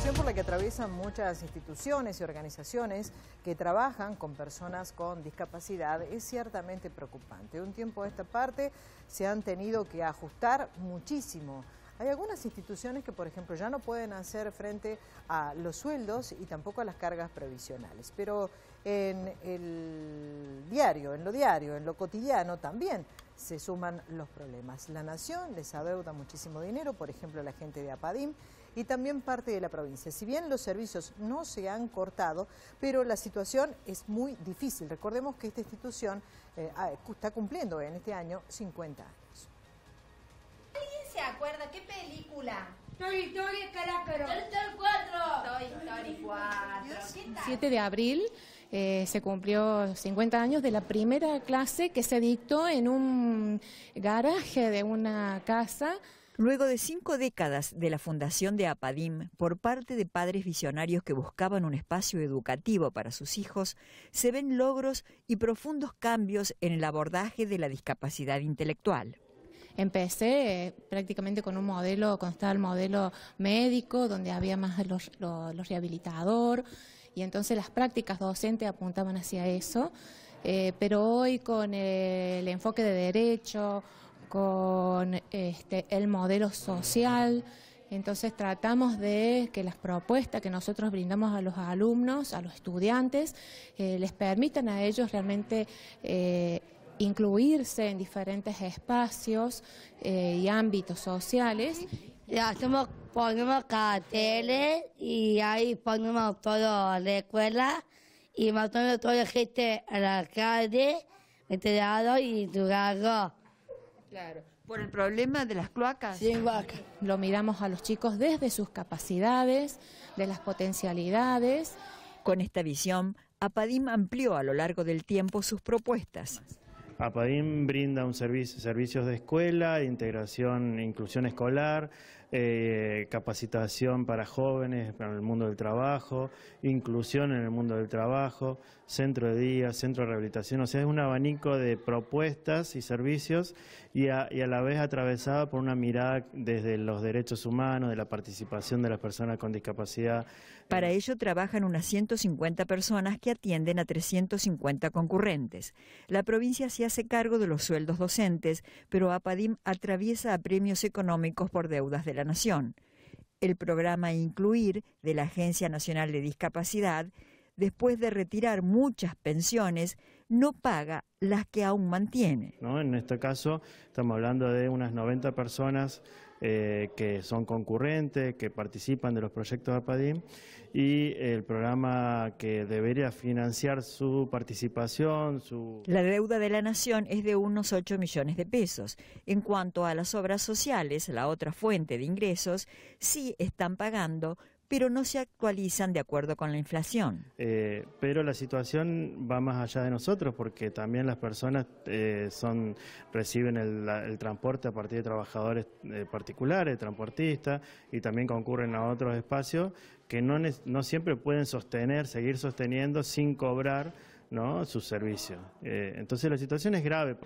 situación por la que atraviesan muchas instituciones y organizaciones que trabajan con personas con discapacidad es ciertamente preocupante. un tiempo a esta parte se han tenido que ajustar muchísimo. Hay algunas instituciones que, por ejemplo, ya no pueden hacer frente a los sueldos y tampoco a las cargas previsionales. Pero en el diario, en lo diario, en lo cotidiano también se suman los problemas. La nación les adeuda muchísimo dinero, por ejemplo la gente de Apadim y también parte de la provincia. Si bien los servicios no se han cortado, pero la situación es muy difícil. Recordemos que esta institución eh, está cumpliendo en este año 50 años. ¿Alguien se acuerda qué película? Toy 4. 7 de abril eh, se cumplió 50 años de la primera clase que se dictó en un garaje de una casa. Luego de cinco décadas de la fundación de APADIM por parte de padres visionarios que buscaban un espacio educativo para sus hijos, se ven logros y profundos cambios en el abordaje de la discapacidad intelectual. Empecé eh, prácticamente con un modelo, con el modelo médico, donde había más los, los rehabilitadores y entonces las prácticas docentes apuntaban hacia eso, eh, pero hoy con el enfoque de derecho, con este, el modelo social, entonces tratamos de que las propuestas que nosotros brindamos a los alumnos, a los estudiantes, eh, les permitan a ellos realmente eh, incluirse en diferentes espacios eh, y ámbitos sociales. Hacemos, ponemos carteles y ahí ponemos todo la escuela y a toda la gente a la calle, enterado y durado. Claro. ¿Por el problema de las cloacas? Sí, Lo miramos a los chicos desde sus capacidades, de las potencialidades. Con esta visión, APADIM amplió a lo largo del tiempo sus propuestas. APADIM brinda un servicio, servicios de escuela, integración integración, inclusión escolar, eh, capacitación para jóvenes en el mundo del trabajo, inclusión en el mundo del trabajo, centro de día, centro de rehabilitación, o sea, es un abanico de propuestas y servicios y a, la vez atravesada por una mirada desde los derechos humanos, de la participación de las personas con discapacidad. Para ello trabajan unas 150 personas que atienden a 350 concurrentes. La provincia se hace cargo de los sueldos docentes, pero APADIM atraviesa a premios económicos por deudas de la Nación. El programa Incluir de la Agencia Nacional de Discapacidad después de retirar muchas pensiones, no paga las que aún mantiene. En este caso estamos hablando de unas 90 personas eh, que son concurrentes, que participan de los proyectos APADIM y el programa que debería financiar su participación. Su... La deuda de la nación es de unos 8 millones de pesos. En cuanto a las obras sociales, la otra fuente de ingresos, sí están pagando pero no se actualizan de acuerdo con la inflación. Eh, pero la situación va más allá de nosotros porque también las personas eh, son reciben el, transporte a partir de trabajadores eh, particulares, transportistas, y también concurren a otros espacios que no, no siempre pueden sostener, seguir sosteniendo sin cobrar ¿no? sus servicios. entonces la situación es grave.